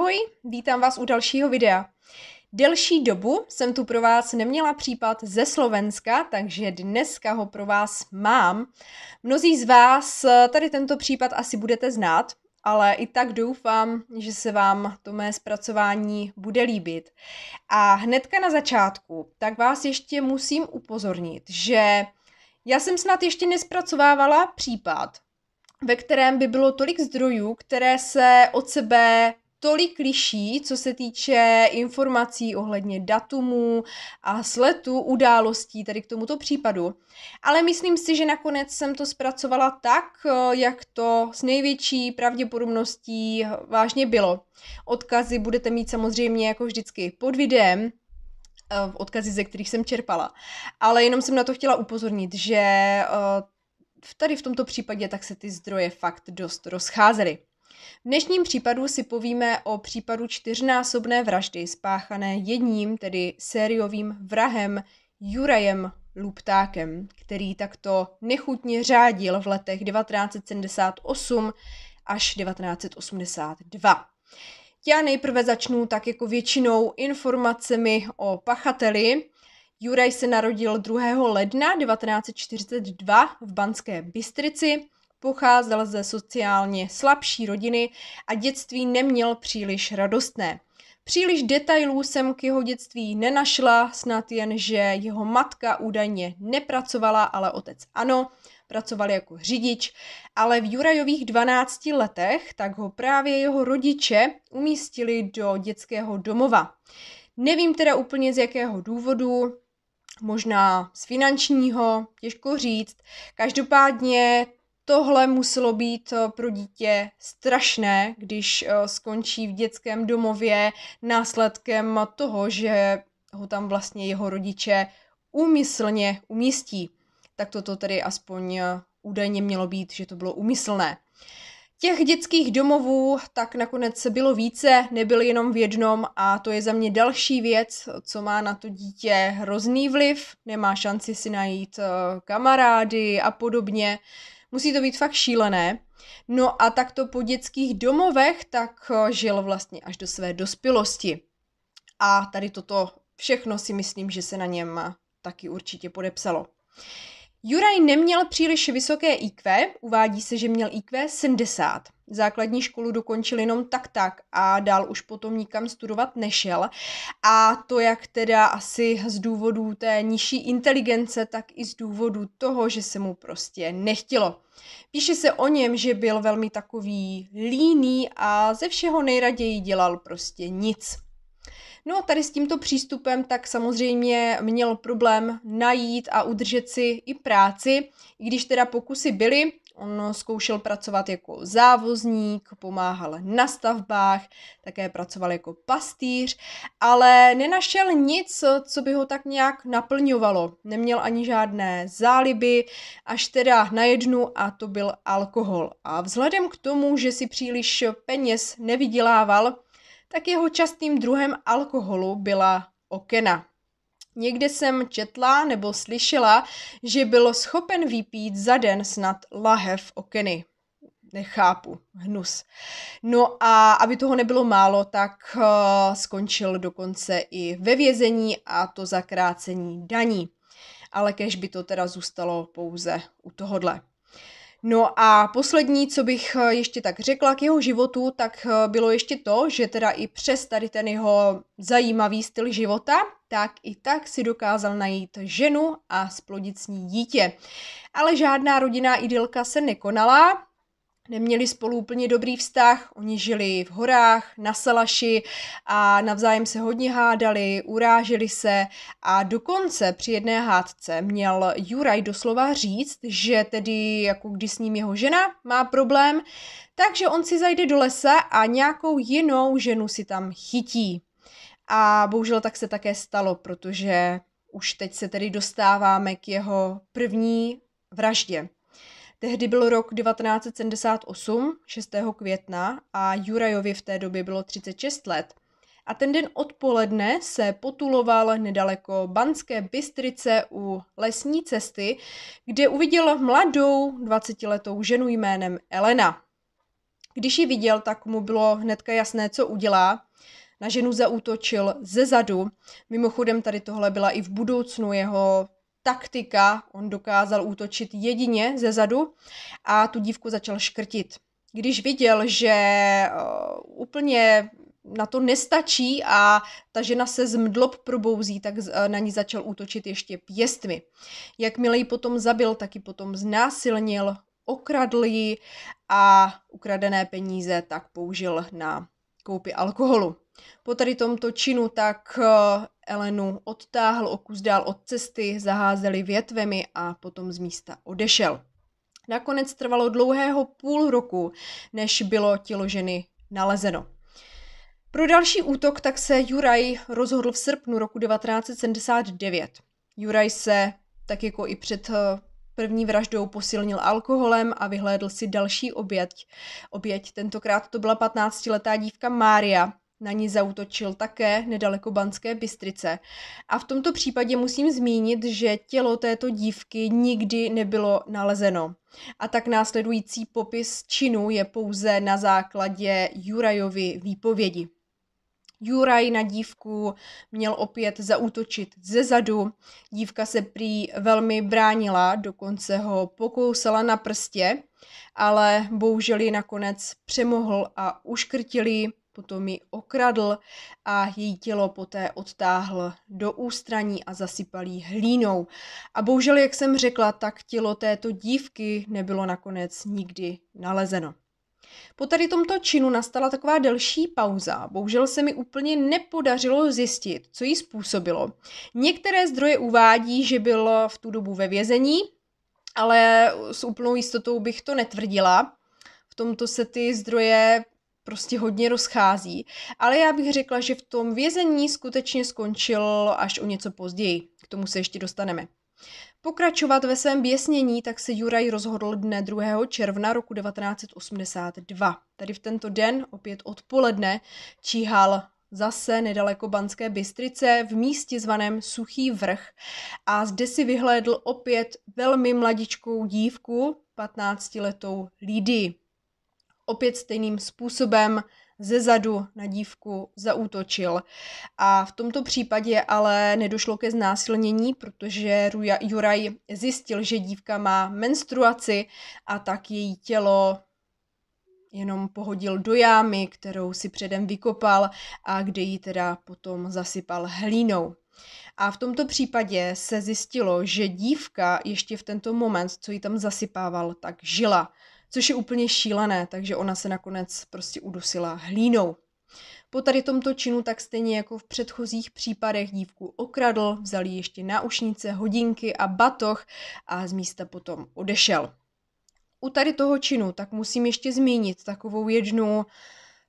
Ahoj, vítám vás u dalšího videa. Delší dobu jsem tu pro vás neměla případ ze Slovenska, takže dneska ho pro vás mám. Mnozí z vás tady tento případ asi budete znát, ale i tak doufám, že se vám to mé zpracování bude líbit. A hnedka na začátku, tak vás ještě musím upozornit, že já jsem snad ještě nespracovávala případ, ve kterém by bylo tolik zdrojů, které se od sebe tolik liší, co se týče informací ohledně datumu a sletu událostí tady k tomuto případu. Ale myslím si, že nakonec jsem to zpracovala tak, eh, jak to s největší pravděpodobností eh, vážně bylo. Odkazy budete mít samozřejmě jako vždycky pod videem, eh, odkazy, ze kterých jsem čerpala. Ale jenom jsem na to chtěla upozornit, že tady v tomto případě tak se ty zdroje fakt dost rozcházely. V dnešním případu si povíme o případu čtyřnásobné vraždy spáchané jedním, tedy sériovým vrahem Jurajem Luptákem, který takto nechutně řádil v letech 1978 až 1982. Já nejprve začnu tak jako většinou informacemi o pachateli. Juraj se narodil 2. ledna 1942 v Banské Bystrici Pocházel ze sociálně slabší rodiny a dětství neměl příliš radostné. Příliš detailů jsem k jeho dětství nenašla, snad jen, že jeho matka údajně nepracovala, ale otec ano, pracoval jako řidič, ale v Jurajových 12 letech tak ho právě jeho rodiče umístili do dětského domova. Nevím teda úplně z jakého důvodu, možná z finančního, těžko říct. Každopádně tohle muselo být eh, pro dítě strašné, když eh, skončí v dětském domově následkem toho, že ho tam vlastně jeho rodiče úmyslně umístí. Tak toto tedy aspoň eh, údajně mělo být, že to bylo úmyslné. Těch dětských domovů tak nakonec se bylo více, nebyl jenom v jednom a to je za mě další věc, co má na to dítě hrozný vliv, nemá šanci si najít kamarády a podobně. Musí to být fakt šílené. No a takto po dětských domovech tak eh, žil vlastně až do své dospělosti. A tady toto všechno si myslím, že se na něm taky určitě podepsalo. Juraj neměl příliš vysoké IQ, uvádí se, že měl IQ 70. Základní školu dokončil jenom tak tak a dál už potom nikam studovat nešel. A to jak teda asi z důvodu té nižší inteligence, tak i z důvodu toho, že se mu prostě nechtělo. Píše se o něm, že byl velmi takový líný a ze všeho nejraději dělal prostě nic. No a tady s tímto přístupem tak samozřejmě měl problém najít a udržet si i práci, i když teda pokusy byly, On zkoušel pracovat jako závozník, pomáhal na stavbách, také pracoval jako pastýř, ale nenašel nic, co by ho tak nějak naplňovalo. Neměl ani žádné záliby, až teda na jednu a to byl alkohol. A vzhledem k tomu, že si příliš peněz nevydělával, tak jeho častým druhem alkoholu byla okena. Někde jsem četla nebo slyšela, že bylo schopen vypít za den snad lahev okeny. Nechápu, hnus. No a aby toho nebylo málo, tak eh, skončil dokonce i ve vězení a to za krácení daní. Ale kež by to teda zůstalo pouze u tohodle. No a poslední, co bych eh, ještě tak řekla k jeho životu, tak eh, bylo ještě to, že teda i přes tady ten jeho zajímavý styl života, tak i tak si dokázal najít ženu a splodit s ní dítě. Ale žádná rodinná idylka se nekonala, neměli spolu úplně dobrý vztah. Oni žili v horách, na salaši a navzájem se hodně hádali, uráželi se a dokonce při jedné hádce měl Juraj doslova říct, že tedy jako když s ním jeho žena má problém, takže on si zajde do lesa a nějakou jinou ženu si tam chytí. A bohužel tak se také stalo, protože už teď se tedy dostáváme k jeho první vraždě. Tehdy byl rok 1978, 6. května, a Jurajovi v té době bylo 36 let. A ten den odpoledne se potuloval nedaleko Banské Bystrice u lesní cesty, kde uviděl mladou 20-letou ženu jménem Elena. Když ji viděl, tak mu bylo hnedka jasné, co udělá. Na ženu zaútočil ze zadu. Mimochodem tady tohle byla i v budoucnu jeho taktika, on dokázal útočit jedině ze zadu a tu dívku začal škrtit. Když viděl, že eh, úplně na to nestačí a ta žena se z mdlob probouzí, tak eh, na ní začal útočit ještě pěstmi. Jakmile ji potom zabil, tak ji potom znásilnil, okradl ji a ukradené peníze tak použil na koupi alkoholu. Po tady tomto činu tak eh, Elenu odtáhl o kus dál od cesty, zaházeli větvemi a potom z místa odešel. Nakonec trvalo dlouhého půl roku, než bylo tělo ženy nalezeno. Pro další útok tak se Juraj rozhodl v srpnu roku 1979. Juraj se, tak jako i před eh, první vraždou posilnil alkoholem a vyhlédl si další oběť. Oběť, tentokrát to byla 15-letá dívka Mária, na ní zautočil také nedaleko Banské Bystrice. A v tomto případě musím zmínit, že tělo této dívky nikdy nebylo nalezeno. A tak následující popis činu je pouze na základě Jurajovy výpovědi. Juraj na dívku měl opět zaútočit ze zadu. Dívka se prý velmi bránila, dokonce ho pokousala na prstě, ale bohužel ji nakonec přemohl a uškrtili Potom ji okradl a její tělo poté odtáhl do ústraní a zasypal jí hlínou. A bohužel, jak jsem řekla, tak tělo této dívky nebylo nakonec nikdy nalezeno. Po tady tomto činu nastala taková delší pauza. Bohužel se mi úplně nepodařilo zjistit, co jí způsobilo. Některé zdroje uvádí, že bylo v tu dobu ve vězení, ale s úplnou jistotou bych to netvrdila. V tomto se ty zdroje prostě hodně rozchází, ale já bych řekla, že v tom vězení skutečně skončil až o něco později. K tomu se ještě dostaneme. Pokračovat ve svém běsnění tak se Juraj rozhodl dne 2. června roku 1982. Tady v tento den, opět odpoledne, číhal zase nedaleko Banské Bystrice v místě zvaném Suchý vrch a zde si vyhlédl opět velmi mladičkou dívku, 15-letou Lídii opět stejným způsobem ze zadu na dívku zaútočil. A v tomto případě ale nedošlo ke znásilnění, protože Juraj zjistil, že dívka má menstruaci a tak její tělo jenom pohodil do jámy, kterou si předem vykopal a kde ji teda potom zasypal hlínou. A v tomto případě se zjistilo, že dívka ještě v tento moment, co ji tam zasypával, tak žila což je úplně šílené, takže ona se nakonec prostě udusila hlínou. Po tady tomto činu tak stejně jako v předchozích případech dívku okradl, vzal jí ještě náušnice, hodinky a batoh a z místa potom odešel. U tady toho činu tak musím ještě zmínit takovou jednu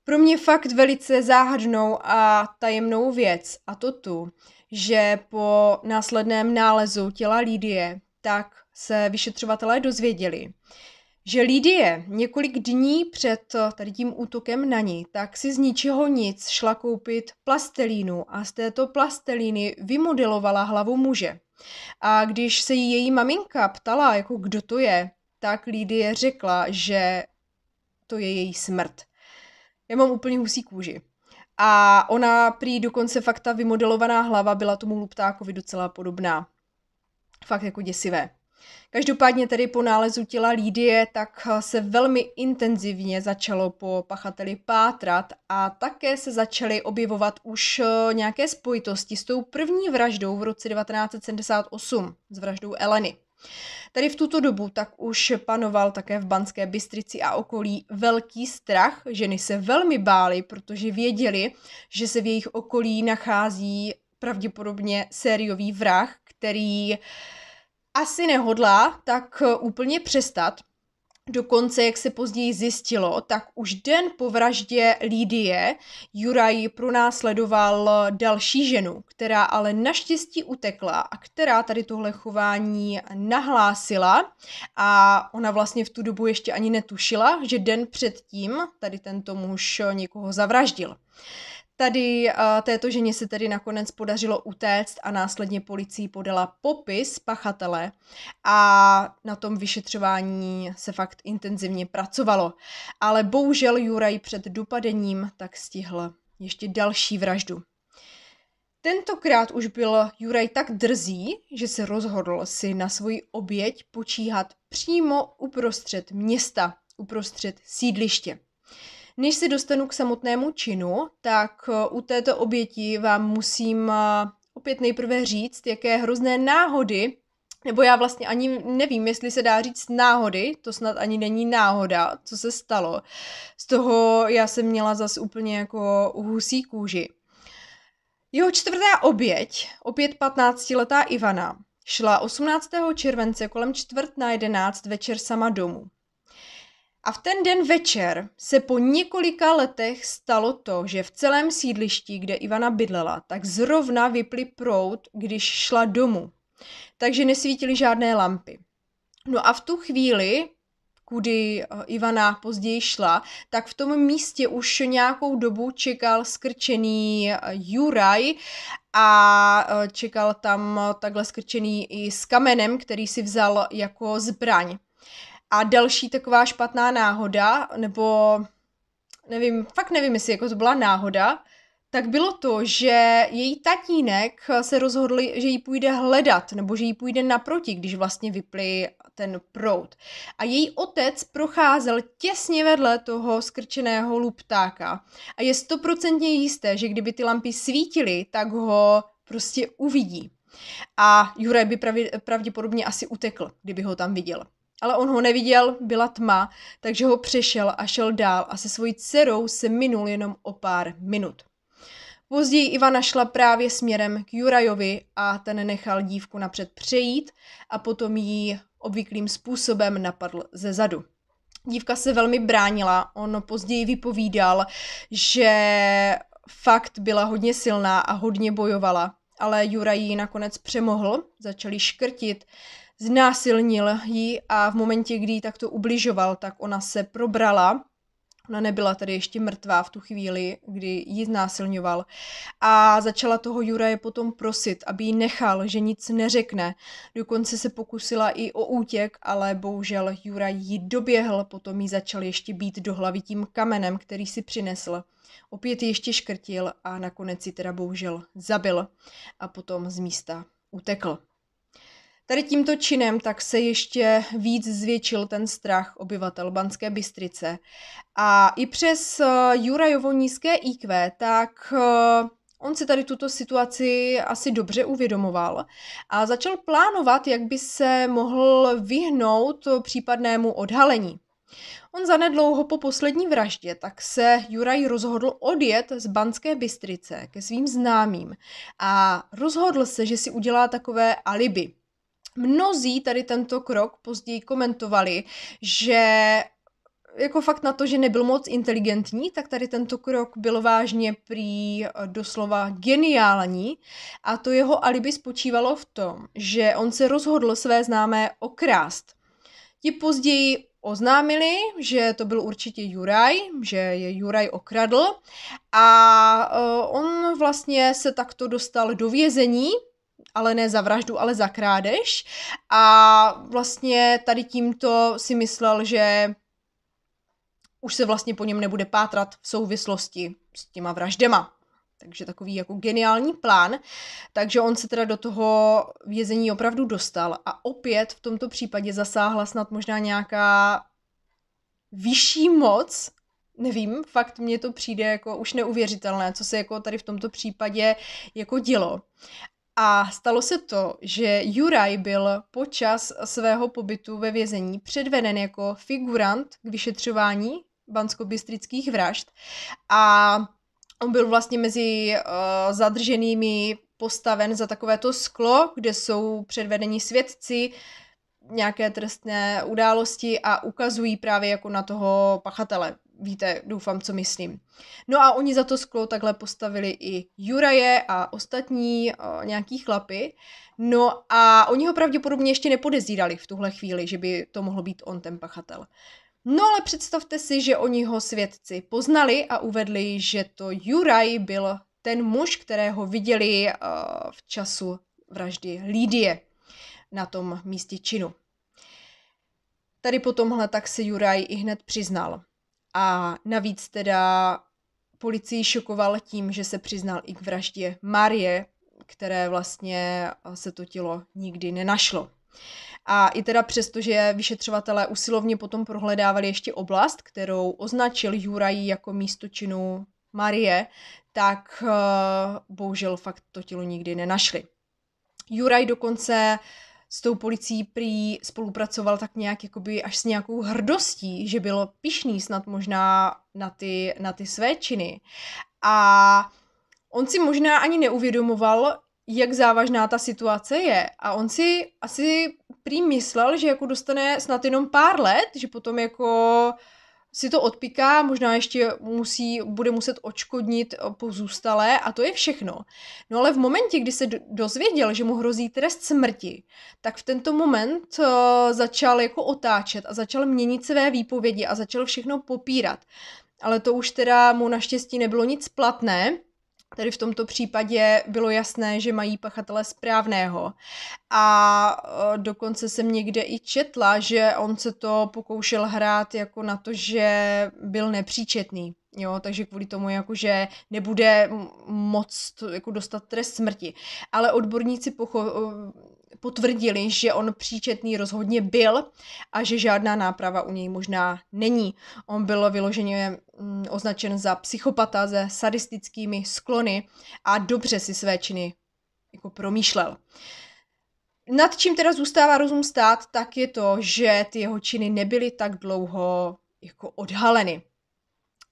pro mě fakt velice záhadnou a tajemnou věc a to tu, že po následném nálezu těla Lídie tak se vyšetřovatelé dozvěděli, že Lidie několik dní před eh, tady tím útokem na ní, tak si z ničeho nic šla koupit plastelínu a z této plastelíny vymodelovala hlavu muže. A když se jí její maminka ptala, jako kdo to je, tak Lidie řekla, že to je její smrt. Já mám úplně husí kůži. A ona prý dokonce fakt ta vymodelovaná hlava byla tomu luptákovi docela podobná. Fakt jako děsivé. Každopádně tedy po nálezu těla Lídie tak eh, se velmi intenzivně začalo po pachateli pátrat a také se začaly objevovat už eh, nějaké spojitosti s tou první vraždou v roce 1978, s vraždou Eleny. Tady v tuto dobu tak už panoval také v Banské Bystrici a okolí velký strach. Ženy se velmi bály, protože věděli, že se v jejich okolí nachází pravděpodobně sériový vrah, který uh, asi nehodlá tak eh, úplně přestat. Dokonce, jak se později zjistilo, tak už den po vraždě Lídie Juraj pronásledoval eh, další ženu, která ale naštěstí utekla a která tady tohle chování nahlásila a ona vlastně v tu dobu ještě ani netušila, že den předtím tady tento muž někoho zavraždil. Tady této ženě se tedy nakonec podařilo utéct a následně policii podala popis pachatele a na tom vyšetřování se fakt intenzivně pracovalo. Ale bohužel Juraj před dopadením tak stihl ještě další vraždu. Tentokrát už byl Juraj tak drzý, že se rozhodl si na svoji oběť počíhat přímo uprostřed města, uprostřed sídliště. Než se dostanu k samotnému činu, tak eh, u této oběti vám musím eh, opět nejprve říct, jaké hrozné náhody, nebo já vlastně ani nevím, jestli se dá říct náhody, to snad ani není náhoda, co se stalo. Z toho já jsem měla zas úplně jako husí kůži. Jeho čtvrtá oběť, opět 15-letá Ivana, šla 18. července kolem čtvrt na 11 večer sama domů. A v ten den večer se po několika letech stalo to, že v celém sídlišti, kde Ivana bydlela, tak zrovna vyply prout, když šla domů. Takže nesvítily žádné lampy. No a v tu chvíli kudy eh, Ivana později šla, tak v tom místě už nějakou dobu čekal skrčený eh, Juraj a eh, čekal tam takhle skrčený i s kamenem, který si vzal jako zbraň. A další taková špatná náhoda, nebo nevím, fakt nevím, jestli jako to byla náhoda, tak bylo to, že její tatínek se rozhodl, že ji půjde hledat, nebo že ji půjde naproti, když vlastně vyply ten prout. A její otec procházel těsně vedle toho skrčeného luptáka. A je stoprocentně jisté, že kdyby ty lampy svítily, tak ho prostě uvidí. A Juraj by pravděpodobně asi utekl, kdyby ho tam viděl ale on ho neviděl, byla tma, takže ho přešel a šel dál a se svojí dcerou se minul jenom o pár minut. Později Ivana šla právě směrem k Jurajovi a ten nechal dívku napřed přejít a potom ji obvyklým způsobem napadl ze zadu. Dívka se velmi bránila, on později vypovídal, že fakt byla hodně silná a hodně bojovala, ale Jura ji nakonec přemohl, začali škrtit znásilnil ji a v momentě, kdy ji takto ubližoval, tak ona se probrala. Ona nebyla tady ještě mrtvá v tu chvíli, kdy ji znásilňoval. A začala toho Juraje potom prosit, aby ji nechal, že nic neřekne. Dokonce se pokusila i o útěk, ale bohužel Juraj ji doběhl, potom ji začal ještě být do hlavy tím kamenem, který si přinesl. Opět ji ještě škrtil a nakonec si teda bohužel zabil a potom z místa utekl. Tady tímto činem tak se ještě víc zvětšil ten strach obyvatel Banské Bystrice. A i přes eh, Jurajovo nízké IQ, tak eh, on si tady tuto situaci asi dobře uvědomoval a začal plánovat, jak by se mohl vyhnout případnému odhalení. On zanedlouho po poslední vraždě, tak se Juraj rozhodl odjet z Banské Bystrice ke svým známým a rozhodl se, že si udělá takové alibi – Mnozí tady tento krok později komentovali, že jako fakt na to, že nebyl moc inteligentní, tak tady tento krok byl vážně prý eh, doslova geniální a to jeho alibi spočívalo v tom, že on se rozhodl své známé okrást. Ti později oznámili, že to byl určitě Juraj, že je Juraj okradl a eh, on vlastně se takto dostal do vězení ale ne za vraždu, ale za krádež. A vlastně tady tímto si myslel, že už se vlastně po něm nebude pátrat v souvislosti s těma vraždema. Takže takový jako geniální plán. Takže on se teda do toho vězení opravdu dostal a opět v tomto případě zasáhla snad možná nějaká vyšší moc, nevím, fakt mně to přijde jako už neuvěřitelné, co se jako tady v tomto případě jako dělo. A stalo se to, že Juraj byl počas svého pobytu ve vězení předveden jako figurant k vyšetřování banskobistrických vražd a on byl vlastně mezi uh, zadrženými postaven za takovéto sklo, kde jsou předvedeni svědci, nějaké trestné události a ukazují právě jako na toho pachatele víte, doufám, co myslím. No a oni za to sklo takhle postavili i Juraje a ostatní o, nějaký chlapy. No a oni ho pravděpodobně ještě nepodezírali v tuhle chvíli, že by to mohl být on ten pachatel. No ale představte si, že oni ho svědci poznali a uvedli, že to Juraj byl ten muž, kterého viděli o, v času vraždy Lídie na tom místě činu. Tady po tomhle tak se Juraj i hned přiznal. A navíc teda policii šokoval tím, že se přiznal i k vraždě Marie, které vlastně se to tělo nikdy nenašlo. A i teda přesto, že vyšetřovatelé usilovně potom prohledávali ještě oblast, kterou označil Juraj jako místo činu Marie, tak eh, bohužel fakt to tělo nikdy nenašli. Juraj dokonce s tou policií prý spolupracoval tak nějak jakoby až s nějakou hrdostí, že bylo pišný snad možná na ty, na ty své činy. A on si možná ani neuvědomoval, jak závažná ta situace je. A on si asi prý myslel, že jako dostane snad jenom pár let, že potom jako si to odpiká, možná ještě musí, bude muset očkodnit eh, pozůstalé a to je všechno. No ale v momentě, kdy se dozvěděl, že mu hrozí trest smrti, tak v tento moment uh, začal jako otáčet a začal měnit své výpovědi a začal všechno popírat. Ale to už teda mu naštěstí nebylo nic platné, Tady v tomto případě bylo jasné, že mají pachatele správného. A eh, dokonce jsem někde i četla, že on se to pokoušel hrát jako na to, že byl nepříčetný. Jo, takže kvůli tomu, jako, že nebude moc jako dostat trest smrti. Ale odborníci pocho- potvrdili, že on příčetný rozhodně byl a že žádná náprava u něj možná není. On byl vyloženě mm, označen za psychopata se sadistickými sklony a dobře si své činy jako promýšlel. Nad čím teda zůstává rozum stát, tak je to, že ty jeho činy nebyly tak dlouho jako odhaleny.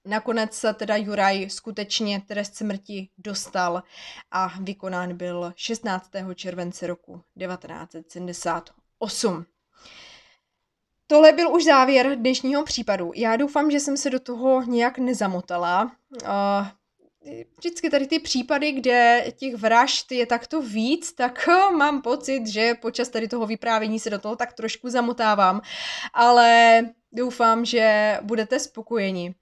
Nakonec se teda Juraj skutečně trest smrti dostal a vykonán byl 16. července roku 1978. Tohle byl už závěr dnešního případu. Já doufám, že jsem se do toho nějak nezamotala. Eh, vždycky tady ty případy, kde těch vražd je takto víc, tak mám pocit, že počas tady toho vyprávění se do toho tak trošku zamotávám. Ale Doufám, že budete spokojeni.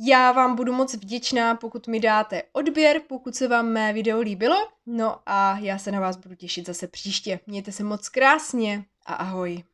Já vám budu moc vděčná, pokud mi dáte odběr, pokud se vám mé video líbilo. No a já se na vás budu těšit zase příště. Mějte se moc krásně a ahoj.